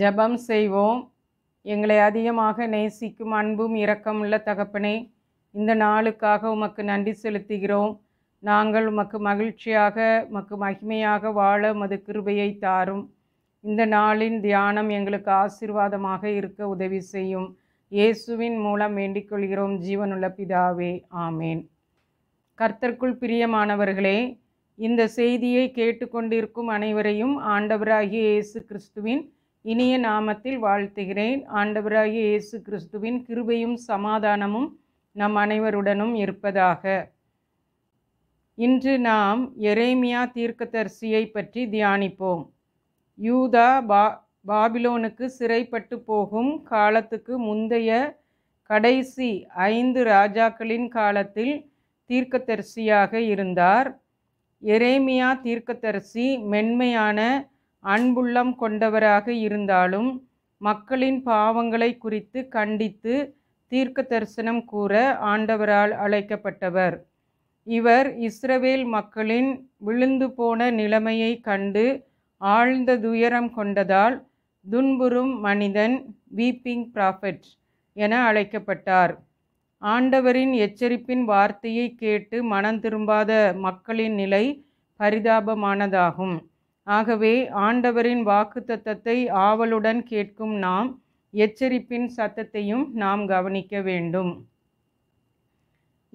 ஜபம் செய்வோம் எங்களை அதிகமாக நேசிக்கும் அன்பும் இரக்கமுள்ள தகப்பனே இந்த நாளுக்காக உமக்கு நன்றி செலுத்துகிறோம் நாங்கள் உமக்கு மகிழ்ச்சியாக உமக்கு மகிமையாக வாழ மது கிருபையை தாரும் இந்த நாளின் தியானம் எங்களுக்கு ஆசீர்வாதமாக இருக்க உதவி செய்யும் இயேசுவின் மூலம் வேண்டிக் கொள்கிறோம் ஜீவனுள்ள பிதாவே ஆமேன் கர்த்தர்க்குள் பிரியமானவர்களே இந்த செய்தியை கேட்டுக்கொண்டிருக்கும் அனைவரையும் ஆண்டவராகிய இயேசு கிறிஸ்துவின் இனிய நாமத்தில் வாழ்த்துகிறேன் ஆண்டவராகிய இயேசு கிறிஸ்துவின் கிருபையும் சமாதானமும் நம் அனைவருடனும் இருப்பதாக இன்று நாம் எரேமியா தீர்க்கதரிசியை பற்றி தியானிப்போம் யூதா பா பாபிலோனுக்கு சிறைப்பட்டு போகும் காலத்துக்கு முந்தைய கடைசி ஐந்து ராஜாக்களின் காலத்தில் தீர்க்கதரிசியாக இருந்தார் எரேமியா தீர்க்கதரிசி மென்மையான அன்புள்ளம் கொண்டவராக இருந்தாலும் மக்களின் பாவங்களை குறித்து கண்டித்து தீர்க்க தரிசனம் கூற ஆண்டவரால் அழைக்கப்பட்டவர் இவர் இஸ்ரவேல் மக்களின் விழுந்து போன நிலைமையை கண்டு ஆழ்ந்த துயரம் கொண்டதால் துன்புறும் மனிதன் வீப்பிங் ப்ராஃபட் என அழைக்கப்பட்டார் ஆண்டவரின் எச்சரிப்பின் வார்த்தையை கேட்டு மனம் திரும்பாத மக்களின் நிலை பரிதாபமானதாகும் ஆகவே ஆண்டவரின் வாக்குத்தத்தத்தை ஆவலுடன் கேட்கும் நாம் எச்சரிப்பின் சத்தத்தையும் நாம் கவனிக்க வேண்டும்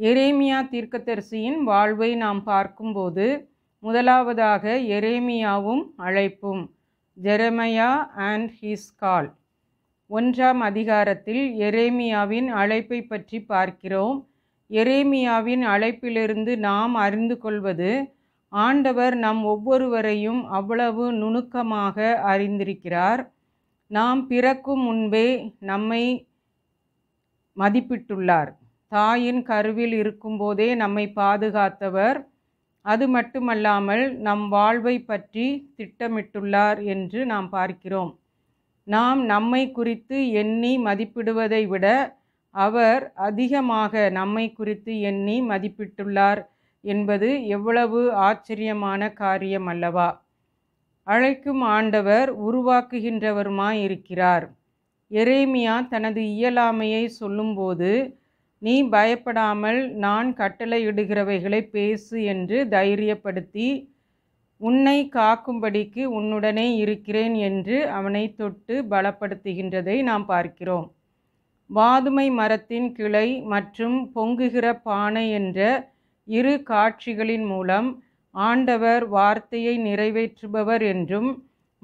எரேமியா தீர்க்கதரிசியின் வாழ்வை நாம் பார்க்கும்போது முதலாவதாக எரேமியாவும் அழைப்பும் ஜெரமையா அண்ட் ஹீஸ் கால் ஒன்றாம் அதிகாரத்தில் எரேமியாவின் அழைப்பை பற்றி பார்க்கிறோம் எரேமியாவின் அழைப்பிலிருந்து நாம் அறிந்து கொள்வது ஆண்டவர் நம் ஒவ்வொருவரையும் அவ்வளவு நுணுக்கமாக அறிந்திருக்கிறார் நாம் பிறக்கும் முன்பே நம்மை மதிப்பிட்டுள்ளார் தாயின் கருவில் இருக்கும்போதே நம்மை பாதுகாத்தவர் அது மட்டுமல்லாமல் நம் வாழ்வை பற்றி திட்டமிட்டுள்ளார் என்று நாம் பார்க்கிறோம் நாம் நம்மை குறித்து எண்ணி மதிப்பிடுவதை விட அவர் அதிகமாக நம்மை குறித்து எண்ணி மதிப்பிட்டுள்ளார் என்பது எவ்வளவு ஆச்சரியமான காரியம் அல்லவா அழைக்கும் ஆண்டவர் உருவாக்குகின்றவருமாயிருக்கிறார் எரேமியா தனது இயலாமையை சொல்லும்போது நீ பயப்படாமல் நான் கட்டளையிடுகிறவைகளை பேசு என்று தைரியப்படுத்தி உன்னை காக்கும்படிக்கு உன்னுடனே இருக்கிறேன் என்று அவனை தொட்டு பலப்படுத்துகின்றதை நாம் பார்க்கிறோம் வாதுமை மரத்தின் கிளை மற்றும் பொங்குகிற பானை என்ற இரு காட்சிகளின் மூலம் ஆண்டவர் வார்த்தையை நிறைவேற்றுபவர் என்றும்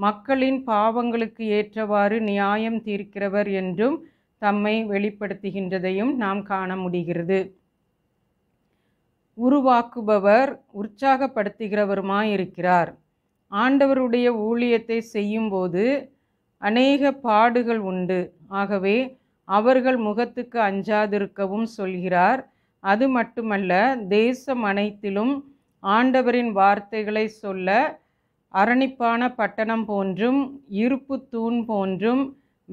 மக்களின் பாவங்களுக்கு ஏற்றவாறு நியாயம் தீர்க்கிறவர் என்றும் தம்மை வெளிப்படுத்துகின்றதையும் நாம் காண முடிகிறது உருவாக்குபவர் உற்சாகப்படுத்துகிறவருமாயிருக்கிறார் ஆண்டவருடைய ஊழியத்தை செய்யும்போது அநேக பாடுகள் உண்டு ஆகவே அவர்கள் முகத்துக்கு அஞ்சாதிருக்கவும் சொல்கிறார் அது மட்டுமல்ல தேசம் அனைத்திலும் ஆண்டவரின் வார்த்தைகளை சொல்ல அரணிப்பான பட்டணம் போன்றும் இருப்பு தூண் போன்றும்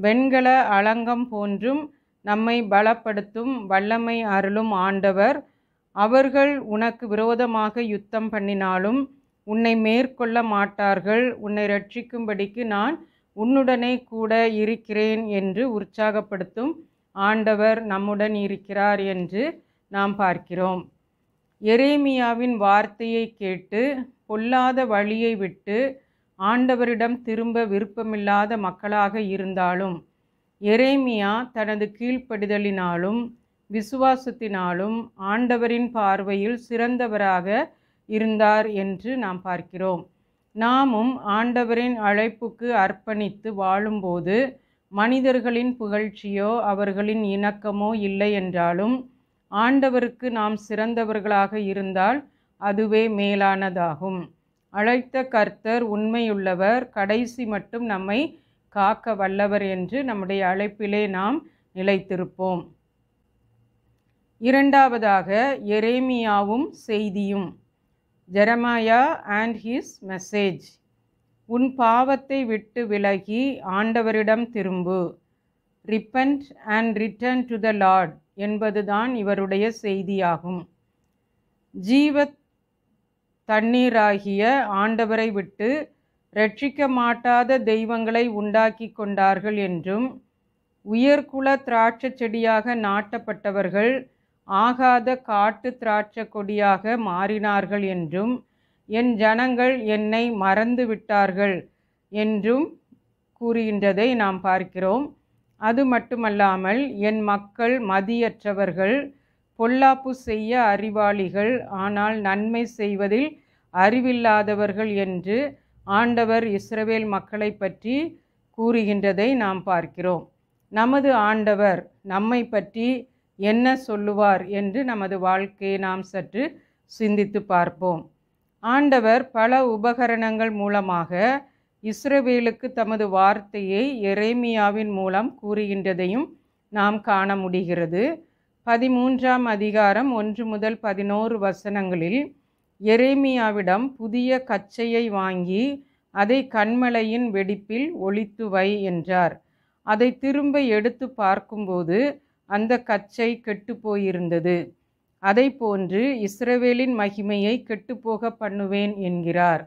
வெண்கல அலங்கம் போன்றும் நம்மை பலப்படுத்தும் வல்லமை அருளும் ஆண்டவர் அவர்கள் உனக்கு விரோதமாக யுத்தம் பண்ணினாலும் உன்னை மேற்கொள்ள மாட்டார்கள் உன்னை ரட்சிக்கும்படிக்கு நான் உன்னுடனே கூட இருக்கிறேன் என்று உற்சாகப்படுத்தும் ஆண்டவர் நம்முடன் இருக்கிறார் என்று நாம் பார்க்கிறோம் எரேமியாவின் வார்த்தையை கேட்டு பொல்லாத வழியை விட்டு ஆண்டவரிடம் திரும்ப விருப்பமில்லாத மக்களாக இருந்தாலும் எரேமியா தனது கீழ்ப்படிதலினாலும் விசுவாசத்தினாலும் ஆண்டவரின் பார்வையில் சிறந்தவராக இருந்தார் என்று நாம் பார்க்கிறோம் நாமும் ஆண்டவரின் அழைப்புக்கு அர்ப்பணித்து வாழும்போது மனிதர்களின் புகழ்ச்சியோ அவர்களின் இணக்கமோ இல்லை என்றாலும் ஆண்டவருக்கு நாம் சிறந்தவர்களாக இருந்தால் அதுவே மேலானதாகும் அழைத்த கர்த்தர் உண்மையுள்ளவர் கடைசி மட்டும் நம்மை காக்க வல்லவர் என்று நம்முடைய அழைப்பிலே நாம் நிலைத்திருப்போம் இரண்டாவதாக எரேமியாவும் செய்தியும் ஜெரமாயா அண்ட் ஹிஸ் மெசேஜ் உன் பாவத்தை விட்டு விலகி ஆண்டவரிடம் திரும்பு repent and return to the lord என்பதுதான் இவருடைய செய்தியாகும் ஜீவ தண்ணீராகிய ஆண்டவரை விட்டு ரட்சிக்க மாட்டாத தெய்வங்களை உண்டாக்கி கொண்டார்கள் என்றும் உயர்குல திராட்சை செடியாக நாட்டப்பட்டவர்கள் ஆகாத காட்டு திராட்சை கொடியாக மாறினார்கள் என்றும் என் ஜனங்கள் என்னை மறந்து விட்டார்கள் என்றும் கூறுகின்றதை நாம் பார்க்கிறோம் அது மட்டுமல்லாமல் என் மக்கள் மதியற்றவர்கள் பொல்லாப்பு செய்ய அறிவாளிகள் ஆனால் நன்மை செய்வதில் அறிவில்லாதவர்கள் என்று ஆண்டவர் இஸ்ரவேல் மக்களை பற்றி கூறுகின்றதை நாம் பார்க்கிறோம் நமது ஆண்டவர் நம்மை பற்றி என்ன சொல்லுவார் என்று நமது வாழ்க்கையை நாம் சற்று சிந்தித்து பார்ப்போம் ஆண்டவர் பல உபகரணங்கள் மூலமாக இஸ்ரவேலுக்கு தமது வார்த்தையை எரேமியாவின் மூலம் கூறுகின்றதையும் நாம் காண முடிகிறது பதிமூன்றாம் அதிகாரம் ஒன்று முதல் பதினோரு வசனங்களில் எரேமியாவிடம் புதிய கச்சையை வாங்கி அதை கண்மலையின் வெடிப்பில் ஒழித்து வை என்றார் அதை திரும்ப எடுத்து பார்க்கும்போது அந்த கச்சை கெட்டு போயிருந்தது அதை போன்று இஸ்ரவேலின் மகிமையை கெட்டுப்போக பண்ணுவேன் என்கிறார்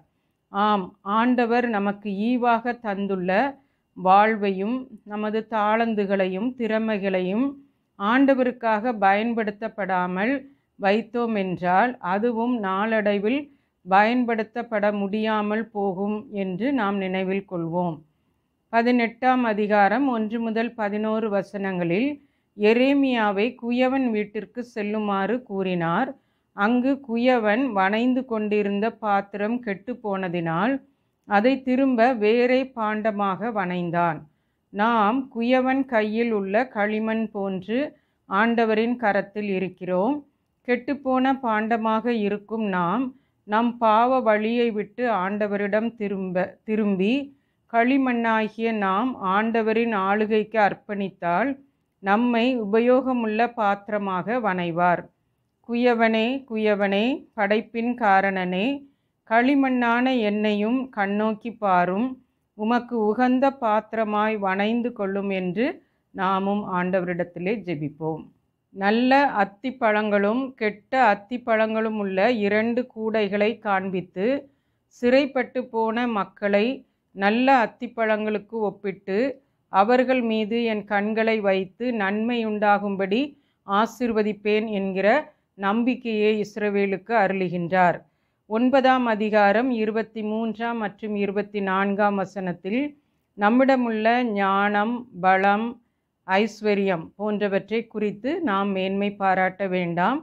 ஆம் ஆண்டவர் நமக்கு ஈவாக தந்துள்ள வாழ்வையும் நமது தாளந்துகளையும் திறமைகளையும் ஆண்டவருக்காக பயன்படுத்தப்படாமல் வைத்தோம் என்றால் அதுவும் நாளடைவில் பயன்படுத்தப்பட முடியாமல் போகும் என்று நாம் நினைவில் கொள்வோம் பதினெட்டாம் அதிகாரம் ஒன்று முதல் பதினோரு வசனங்களில் எரேமியாவை குயவன் வீட்டிற்கு செல்லுமாறு கூறினார் அங்கு குயவன் வணைந்து கொண்டிருந்த பாத்திரம் கெட்டுப்போனதினால் அதை திரும்ப வேறே பாண்டமாக வணைந்தான் நாம் குயவன் கையில் உள்ள களிமண் போன்று ஆண்டவரின் கரத்தில் இருக்கிறோம் கெட்டுப்போன பாண்டமாக இருக்கும் நாம் நம் பாவ வழியை விட்டு ஆண்டவரிடம் திரும்ப திரும்பி களிமண்ணாகிய நாம் ஆண்டவரின் ஆளுகைக்கு அர்ப்பணித்தால் நம்மை உபயோகமுள்ள பாத்திரமாக வணைவார் குயவனே குயவனே படைப்பின் காரணனே களிமண்ணான என்னையும் கண்ணோக்கி பாரும் உமக்கு உகந்த பாத்திரமாய் வணைந்து கொள்ளும் என்று நாமும் ஆண்டவரிடத்திலே ஜெபிப்போம் நல்ல அத்தி பழங்களும் கெட்ட அத்தி பழங்களும் உள்ள இரண்டு கூடைகளை காண்பித்து சிறைப்பட்டு போன மக்களை நல்ல அத்திப்பழங்களுக்கு ஒப்பிட்டு அவர்கள் மீது என் கண்களை வைத்து நன்மை உண்டாகும்படி ஆசிர்வதிப்பேன் என்கிற நம்பிக்கையை இஸ்ரவேலுக்கு அருளுகின்றார் ஒன்பதாம் அதிகாரம் இருபத்தி மூன்றாம் மற்றும் இருபத்தி நான்காம் வசனத்தில் நம்மிடமுள்ள ஞானம் பலம் ஐஸ்வர்யம் போன்றவற்றை குறித்து நாம் மேன்மை பாராட்ட வேண்டாம்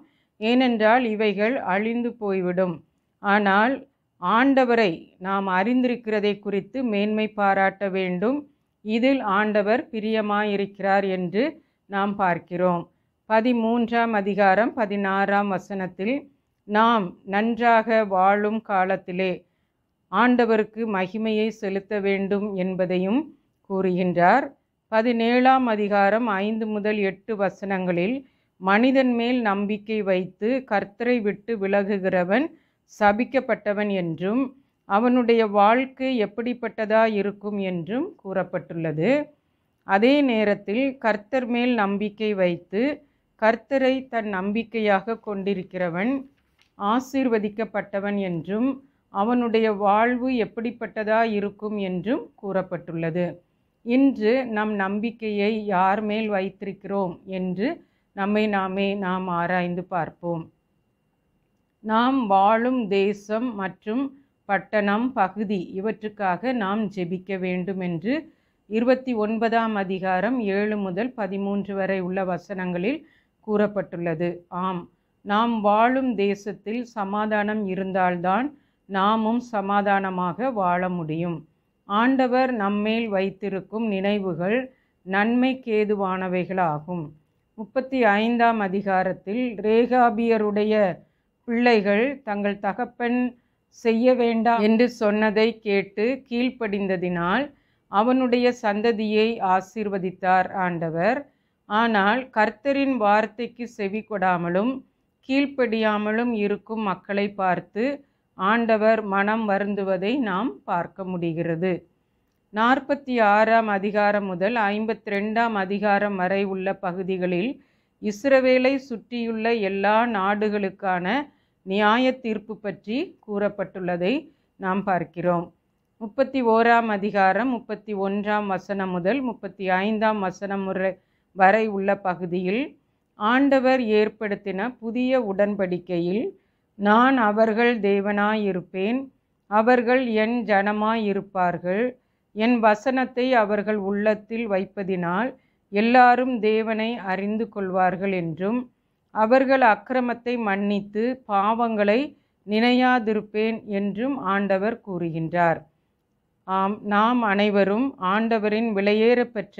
ஏனென்றால் இவைகள் அழிந்து போய்விடும் ஆனால் ஆண்டவரை நாம் அறிந்திருக்கிறதை குறித்து மேன்மை பாராட்ட வேண்டும் இதில் ஆண்டவர் பிரியமாயிருக்கிறார் என்று நாம் பார்க்கிறோம் பதிமூன்றாம் அதிகாரம் பதினாறாம் வசனத்தில் நாம் நன்றாக வாழும் காலத்திலே ஆண்டவருக்கு மகிமையை செலுத்த வேண்டும் என்பதையும் கூறுகின்றார் பதினேழாம் அதிகாரம் ஐந்து முதல் எட்டு வசனங்களில் மனிதன் மேல் நம்பிக்கை வைத்து கர்த்தரை விட்டு விலகுகிறவன் சபிக்கப்பட்டவன் என்றும் அவனுடைய வாழ்க்கை எப்படிப்பட்டதா இருக்கும் என்றும் கூறப்பட்டுள்ளது அதே நேரத்தில் கர்த்தர் மேல் நம்பிக்கை வைத்து கர்த்தரை தன் நம்பிக்கையாக கொண்டிருக்கிறவன் ஆசீர்வதிக்கப்பட்டவன் என்றும் அவனுடைய வாழ்வு எப்படிப்பட்டதாக இருக்கும் என்றும் கூறப்பட்டுள்ளது இன்று நம் நம்பிக்கையை யார் மேல் வைத்திருக்கிறோம் என்று நம்மை நாமே நாம் ஆராய்ந்து பார்ப்போம் நாம் வாழும் தேசம் மற்றும் பட்டணம் பகுதி இவற்றுக்காக நாம் ஜெபிக்க வேண்டும் என்று இருபத்தி ஒன்பதாம் அதிகாரம் ஏழு முதல் பதிமூன்று வரை உள்ள வசனங்களில் கூறப்பட்டுள்ளது ஆம் நாம் வாழும் தேசத்தில் சமாதானம் இருந்தால்தான் நாமும் சமாதானமாக வாழ முடியும் ஆண்டவர் நம்மேல் வைத்திருக்கும் நினைவுகள் நன்மைக்கேதுவானவைகளாகும் முப்பத்தி ஐந்தாம் அதிகாரத்தில் ரேகாபியருடைய பிள்ளைகள் தங்கள் தகப்பன் செய்ய வேண்டாம் என்று சொன்னதை கேட்டு கீழ்ப்படிந்ததினால் அவனுடைய சந்ததியை ஆசீர்வதித்தார் ஆண்டவர் ஆனால் கர்த்தரின் வார்த்தைக்கு செவி கொடாமலும் கீழ்ப்படியாமலும் இருக்கும் மக்களை பார்த்து ஆண்டவர் மனம் வருந்துவதை நாம் பார்க்க முடிகிறது நாற்பத்தி ஆறாம் அதிகாரம் முதல் ஐம்பத்தி ரெண்டாம் அதிகாரம் வரை உள்ள பகுதிகளில் இஸ்ரவேலை சுற்றியுள்ள எல்லா நாடுகளுக்கான நியாய தீர்ப்பு பற்றி கூறப்பட்டுள்ளதை நாம் பார்க்கிறோம் முப்பத்தி ஓராம் அதிகாரம் முப்பத்தி ஒன்றாம் வசனம் முதல் முப்பத்தி ஐந்தாம் வசனம் முறை வரை உள்ள பகுதியில் ஆண்டவர் ஏற்படுத்தின புதிய உடன்படிக்கையில் நான் அவர்கள் தேவனாயிருப்பேன் அவர்கள் என் ஜனமாயிருப்பார்கள் என் வசனத்தை அவர்கள் உள்ளத்தில் வைப்பதினால் எல்லாரும் தேவனை அறிந்து கொள்வார்கள் என்றும் அவர்கள் அக்கிரமத்தை மன்னித்து பாவங்களை நினையாதிருப்பேன் என்றும் ஆண்டவர் கூறுகின்றார் ஆம் நாம் அனைவரும் ஆண்டவரின் விலையேறப்பெற்ற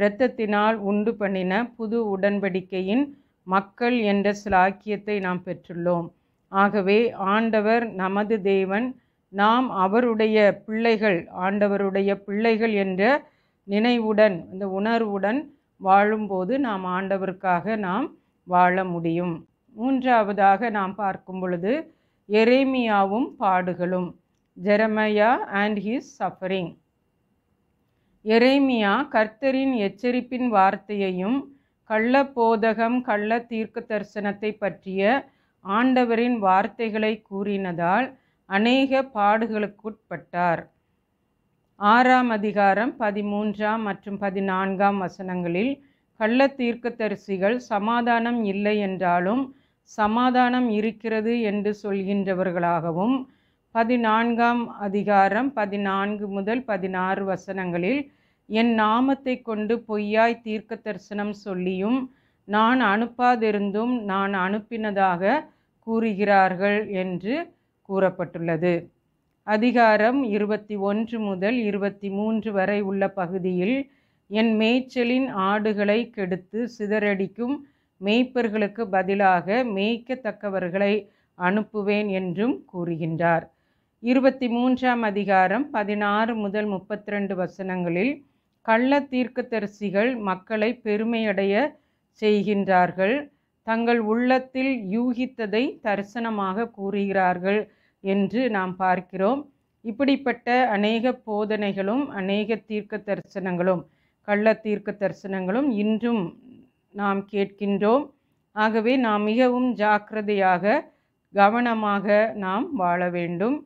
இரத்தத்தினால் உண்டு பண்ணின புது உடன்படிக்கையின் மக்கள் என்ற சிலாக்கியத்தை நாம் பெற்றுள்ளோம் ஆகவே ஆண்டவர் நமது தேவன் நாம் அவருடைய பிள்ளைகள் ஆண்டவருடைய பிள்ளைகள் என்ற நினைவுடன் இந்த உணர்வுடன் வாழும்போது நாம் ஆண்டவருக்காக நாம் வாழ முடியும் மூன்றாவதாக நாம் பார்க்கும் பொழுது எரேமியாவும் பாடுகளும் ஜெரமையா அண்ட் ஹீஸ் சஃபரிங் எரேமியா கர்த்தரின் எச்சரிப்பின் வார்த்தையையும் கள்ள போதகம் கள்ள தீர்க்க தரிசனத்தை பற்றிய ஆண்டவரின் வார்த்தைகளை கூறினதால் அநேக பாடுகளுக்குட்பட்டார் ஆறாம் அதிகாரம் பதிமூன்றாம் மற்றும் பதினான்காம் வசனங்களில் கள்ள தரிசிகள் சமாதானம் இல்லை என்றாலும் சமாதானம் இருக்கிறது என்று சொல்கின்றவர்களாகவும் பதினான்காம் அதிகாரம் பதினான்கு முதல் பதினாறு வசனங்களில் என் நாமத்தை கொண்டு பொய்யாய் தீர்க்க தரிசனம் சொல்லியும் நான் அனுப்பாதிருந்தும் நான் அனுப்பினதாக கூறுகிறார்கள் என்று கூறப்பட்டுள்ளது அதிகாரம் இருபத்தி ஒன்று முதல் இருபத்தி மூன்று வரை உள்ள பகுதியில் என் மேய்ச்சலின் ஆடுகளை கெடுத்து சிதறடிக்கும் மேய்ப்பர்களுக்கு பதிலாக மேய்க்கத்தக்கவர்களை அனுப்புவேன் என்றும் கூறுகின்றார் இருபத்தி மூன்றாம் அதிகாரம் பதினாறு முதல் முப்பத்தி ரெண்டு வசனங்களில் கள்ள தீர்க்கதரிசிகள் மக்களை பெருமையடைய செய்கின்றார்கள் தங்கள் உள்ளத்தில் யூகித்ததை தரிசனமாக கூறுகிறார்கள் என்று நாம் பார்க்கிறோம் இப்படிப்பட்ட அநேக போதனைகளும் அநேக தீர்க்க தரிசனங்களும் கள்ள தீர்க்க தரிசனங்களும் இன்றும் நாம் கேட்கின்றோம் ஆகவே நாம் மிகவும் ஜாக்கிரதையாக கவனமாக நாம் வாழ வேண்டும்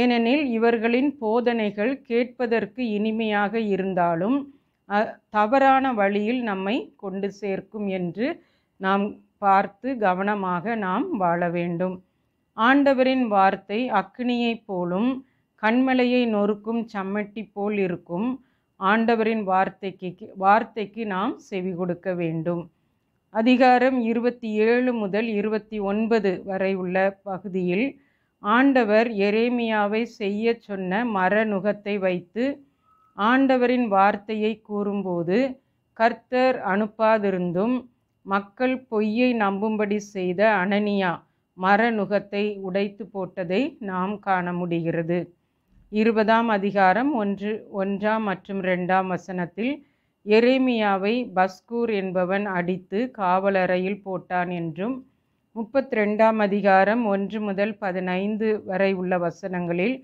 ஏனெனில் இவர்களின் போதனைகள் கேட்பதற்கு இனிமையாக இருந்தாலும் தவறான வழியில் நம்மை கொண்டு சேர்க்கும் என்று நாம் பார்த்து கவனமாக நாம் வாழ வேண்டும் ஆண்டவரின் வார்த்தை அக்னியைப் போலும் கண்மலையை நொறுக்கும் சம்மட்டி போல் இருக்கும் ஆண்டவரின் வார்த்தைக்கு வார்த்தைக்கு நாம் செவி கொடுக்க வேண்டும் அதிகாரம் இருபத்தி ஏழு முதல் இருபத்தி ஒன்பது வரை உள்ள பகுதியில் ஆண்டவர் எரேமியாவை செய்ய சொன்ன மரநுகத்தை வைத்து ஆண்டவரின் வார்த்தையை கூறும்போது கர்த்தர் அனுப்பாதிருந்தும் மக்கள் பொய்யை நம்பும்படி செய்த அனனியா மரநுகத்தை உடைத்து போட்டதை நாம் காண முடிகிறது இருபதாம் அதிகாரம் ஒன்று ஒன்றாம் மற்றும் ரெண்டாம் வசனத்தில் எரேமியாவை பஸ்கூர் என்பவன் அடித்து காவலறையில் போட்டான் என்றும் முப்பத்தி ரெண்டாம் அதிகாரம் ஒன்று முதல் பதினைந்து வரை உள்ள வசனங்களில்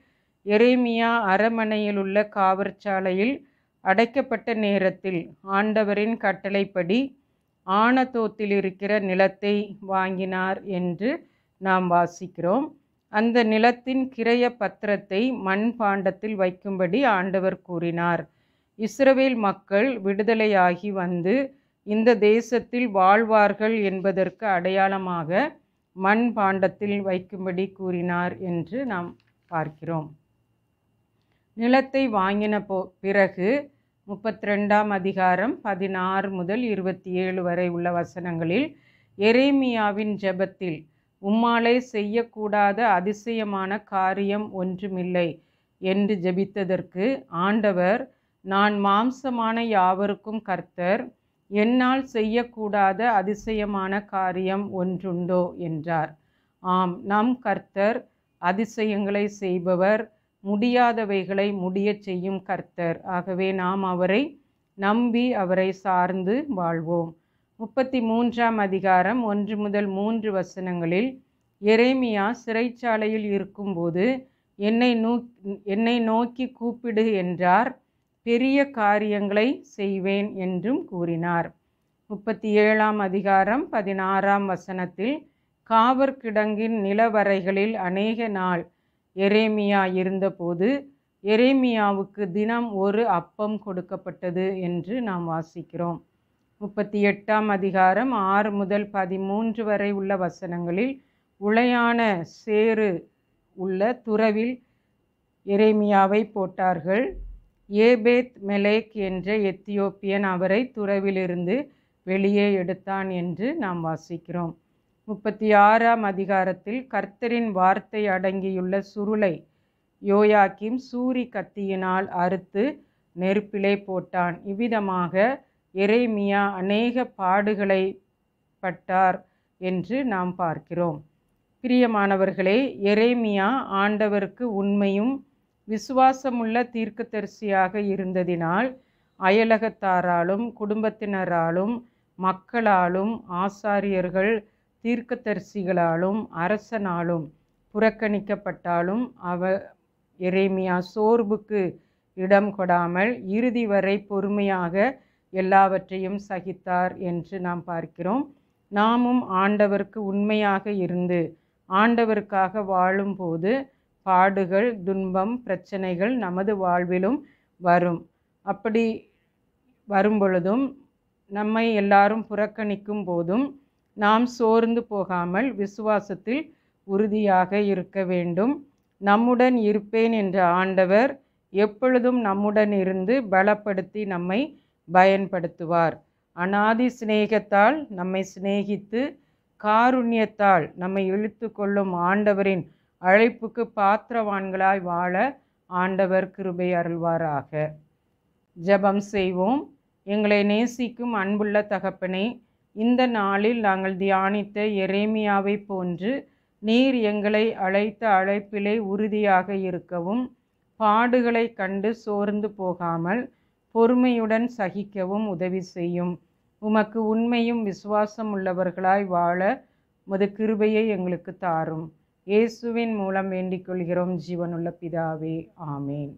எரேமியா அரமனையில் உள்ள காவற்சாலையில் அடைக்கப்பட்ட நேரத்தில் ஆண்டவரின் கட்டளைப்படி ஆனதோத்தில் இருக்கிற நிலத்தை வாங்கினார் என்று நாம் வாசிக்கிறோம் அந்த நிலத்தின் கிரைய பத்திரத்தை மண் பாண்டத்தில் வைக்கும்படி ஆண்டவர் கூறினார் இஸ்ரவேல் மக்கள் விடுதலையாகி வந்து இந்த தேசத்தில் வாழ்வார்கள் என்பதற்கு அடையாளமாக மண் பாண்டத்தில் வைக்கும்படி கூறினார் என்று நாம் பார்க்கிறோம் நிலத்தை வாங்கின போ பிறகு முப்பத்தி ரெண்டாம் அதிகாரம் பதினாறு முதல் இருபத்தி ஏழு வரை உள்ள வசனங்களில் எரேமியாவின் ஜெபத்தில் உம்மாலே செய்யக்கூடாத அதிசயமான காரியம் ஒன்றுமில்லை என்று ஜெபித்ததற்கு ஆண்டவர் நான் மாம்சமான யாவருக்கும் கர்த்தர் என்னால் செய்யக்கூடாத அதிசயமான காரியம் ஒன்றுண்டோ என்றார் ஆம் நம் கர்த்தர் அதிசயங்களை செய்பவர் முடியாதவைகளை முடியச் செய்யும் கர்த்தர் ஆகவே நாம் அவரை நம்பி அவரை சார்ந்து வாழ்வோம் முப்பத்தி மூன்றாம் அதிகாரம் ஒன்று முதல் மூன்று வசனங்களில் எரேமியா சிறைச்சாலையில் இருக்கும்போது என்னை நோ என்னை நோக்கி கூப்பிடு என்றார் பெரிய காரியங்களை செய்வேன் என்றும் கூறினார் முப்பத்தி ஏழாம் அதிகாரம் பதினாறாம் வசனத்தில் காவற்கிடங்கின் நிலவரைகளில் அநேக நாள் எரேமியா இருந்தபோது எரேமியாவுக்கு தினம் ஒரு அப்பம் கொடுக்கப்பட்டது என்று நாம் வாசிக்கிறோம் முப்பத்தி எட்டாம் அதிகாரம் ஆறு முதல் பதிமூன்று வரை உள்ள வசனங்களில் உளையான சேறு உள்ள துறவில் எரேமியாவை போட்டார்கள் ஏபேத் மெலேக் என்ற எத்தியோப்பியன் அவரை துறவிலிருந்து வெளியே எடுத்தான் என்று நாம் வாசிக்கிறோம் முப்பத்தி ஆறாம் அதிகாரத்தில் கர்த்தரின் வார்த்தை அடங்கியுள்ள சுருளை யோயாக்கிம் சூரி கத்தியினால் அறுத்து நெருப்பிலே போட்டான் இவ்விதமாக எரேமியா அநேக பாடுகளை பட்டார் என்று நாம் பார்க்கிறோம் பிரியமானவர்களே எரேமியா ஆண்டவருக்கு உண்மையும் விசுவாசமுள்ள தீர்க்கதரிசியாக இருந்ததினால் அயலகத்தாராலும் குடும்பத்தினராலும் மக்களாலும் ஆசாரியர்கள் தீர்க்கதரிசிகளாலும் அரசனாலும் புறக்கணிக்கப்பட்டாலும் அவ எரேமியா சோர்வுக்கு இடம் கொடாமல் இறுதி வரை பொறுமையாக எல்லாவற்றையும் சகித்தார் என்று நாம் பார்க்கிறோம் நாமும் ஆண்டவருக்கு உண்மையாக இருந்து ஆண்டவருக்காக வாழும்போது பாடுகள் துன்பம் பிரச்சனைகள் நமது வாழ்விலும் வரும் அப்படி வரும் பொழுதும் நம்மை எல்லாரும் புறக்கணிக்கும் போதும் நாம் சோர்ந்து போகாமல் விசுவாசத்தில் உறுதியாக இருக்க வேண்டும் நம்முடன் இருப்பேன் என்ற ஆண்டவர் எப்பொழுதும் நம்முடன் இருந்து பலப்படுத்தி நம்மை பயன்படுத்துவார் அனாதி சிநேகத்தால் நம்மை சிநேகித்து காருண்யத்தால் நம்மை இழுத்து கொள்ளும் ஆண்டவரின் அழைப்புக்கு பாத்திரவான்களாய் வாழ ஆண்டவர் கிருபை அருள்வாராக ஜபம் செய்வோம் எங்களை நேசிக்கும் அன்புள்ள தகப்பனே இந்த நாளில் நாங்கள் தியானித்த எரேமியாவை போன்று நீர் எங்களை அழைத்த அழைப்பிலே உறுதியாக இருக்கவும் பாடுகளை கண்டு சோர்ந்து போகாமல் பொறுமையுடன் சகிக்கவும் உதவி செய்யும் உமக்கு உண்மையும் விசுவாசம் உள்ளவர்களாய் வாழ முத கிருபையை எங்களுக்கு தாரும் இயேசுவின் மூலம் வேண்டிக் கொள்கிறோம் ஜீவனுள்ள பிதாவே ஆமேன்